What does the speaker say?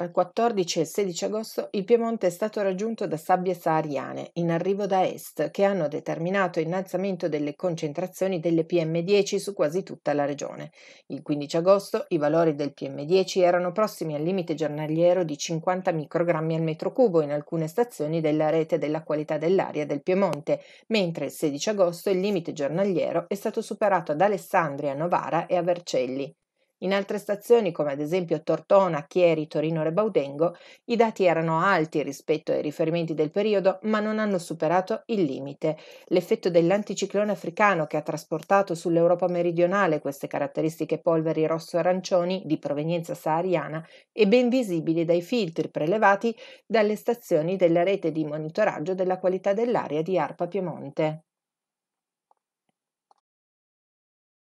tra il 14 e il 16 agosto il Piemonte è stato raggiunto da sabbie sahariane in arrivo da est che hanno determinato innalzamento delle concentrazioni delle PM10 su quasi tutta la regione. Il 15 agosto i valori del PM10 erano prossimi al limite giornaliero di 50 microgrammi al metro cubo in alcune stazioni della rete della qualità dell'aria del Piemonte, mentre il 16 agosto il limite giornaliero è stato superato ad Alessandria, Novara e a Vercelli. In altre stazioni, come ad esempio Tortona, Chieri, Torino e Baudengo, i dati erano alti rispetto ai riferimenti del periodo, ma non hanno superato il limite. L'effetto dell'anticiclone africano che ha trasportato sull'Europa meridionale queste caratteristiche polveri rosso-arancioni di provenienza sahariana è ben visibile dai filtri prelevati dalle stazioni della rete di monitoraggio della qualità dell'aria di Arpa Piemonte.